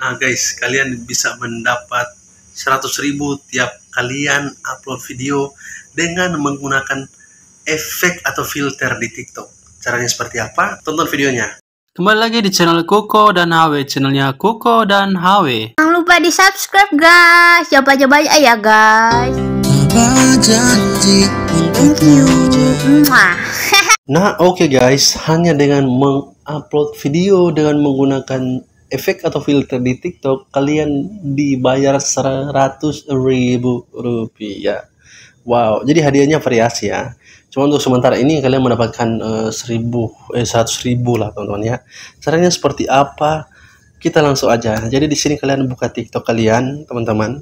Nah guys, kalian bisa mendapat 100.000 tiap kalian upload video dengan menggunakan efek atau filter di TikTok. Caranya seperti apa? Tonton videonya. Kembali lagi di channel Koko dan HW, channelnya Koko dan HW. Jangan lupa di subscribe guys, coba-coba aja ya guys. Nah oke okay guys, hanya dengan mengupload video dengan menggunakan efek atau filter di TikTok kalian dibayar 100 ribu rupiah wow jadi hadiahnya variasi ya cuma untuk sementara ini kalian mendapatkan uh, seribu eh seratus ribu lah teman-teman ya caranya seperti apa kita langsung aja jadi di sini kalian buka TikTok kalian teman-teman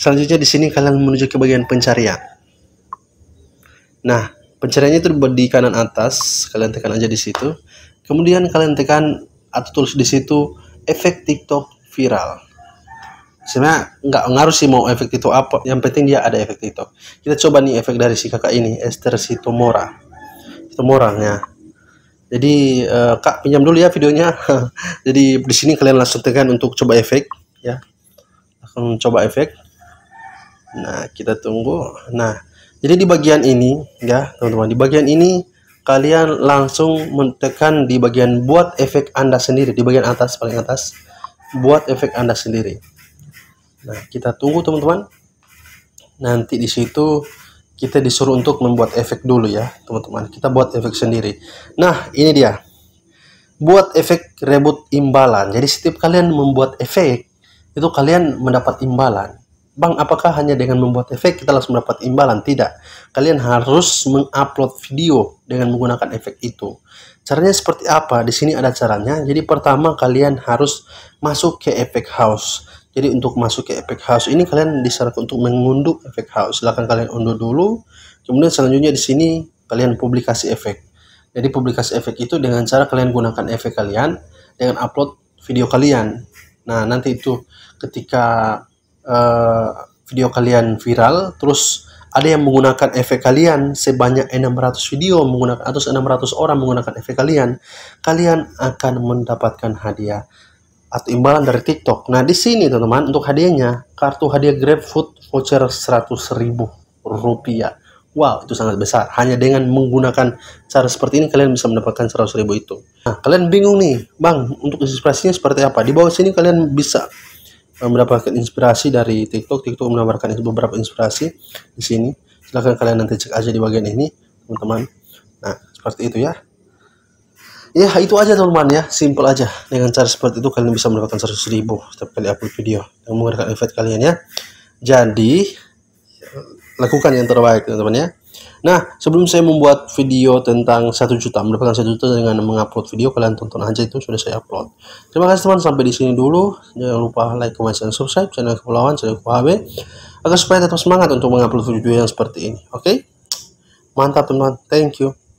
selanjutnya di sini kalian menuju ke bagian pencarian nah pencariannya itu di kanan atas kalian tekan aja di situ kemudian kalian tekan atau tulis di situ efek TikTok viral sebenarnya nggak ngaruh sih mau efek TikTok apa yang penting dia ada efek TikTok. kita coba nih efek dari si kakak ini Esther Sitomora ya. jadi uh, kak pinjam dulu ya videonya jadi di sini kalian langsung tekan untuk coba efek ya Akan coba efek nah kita tunggu nah jadi di bagian ini ya teman-teman di bagian ini kalian langsung menekan di bagian buat efek Anda sendiri di bagian atas paling atas buat efek Anda sendiri. Nah, kita tunggu teman-teman. Nanti di situ kita disuruh untuk membuat efek dulu ya, teman-teman. Kita buat efek sendiri. Nah, ini dia. Buat efek rebut imbalan. Jadi setiap kalian membuat efek itu kalian mendapat imbalan. Bang, apakah hanya dengan membuat efek kita langsung mendapat imbalan? Tidak. Kalian harus mengupload video dengan menggunakan efek itu. Caranya seperti apa? Di sini ada caranya. Jadi pertama kalian harus masuk ke efek house. Jadi untuk masuk ke efek house ini kalian disarankan untuk mengunduh efek house. Silahkan kalian unduh dulu. Kemudian selanjutnya di sini kalian publikasi efek. Jadi publikasi efek itu dengan cara kalian gunakan efek kalian dengan upload video kalian. Nah, nanti itu ketika Eh, video kalian viral terus ada yang menggunakan efek kalian sebanyak 600 video menggunakan atau 600 orang menggunakan efek kalian, kalian akan mendapatkan hadiah atau imbalan dari TikTok. Nah, di sini teman-teman untuk hadiahnya kartu hadiah GrabFood voucher 100.000 rupiah. Wow, itu sangat besar. Hanya dengan menggunakan cara seperti ini kalian bisa mendapatkan 100.000 itu. Nah, kalian bingung nih, Bang, untuk inspirasinya seperti apa? Di bawah sini kalian bisa mendapatkan inspirasi dari TikTok. TikTok menawarkan beberapa inspirasi di sini. Silahkan kalian nanti cek aja di bagian ini, teman-teman. Nah, seperti itu ya. Ya, itu aja teman-teman ya. Simple aja. Dengan cara seperti itu kalian bisa mendapatkan seratus ribu setiap kali upload video. Yang menggunakan efek kalian ya. Jadi, lakukan yang terbaik teman-teman ya. Nah, sebelum saya membuat video tentang satu juta, mendapatkan satu juta dengan mengupload video, kalian tonton aja itu sudah saya upload. Terima kasih teman, sampai di sini dulu. Jangan lupa like, comment, dan subscribe channel Kepulauan, channel KUHB, agar supaya tetap semangat untuk mengupload video yang seperti ini. Oke? Okay? Mantap teman, thank you.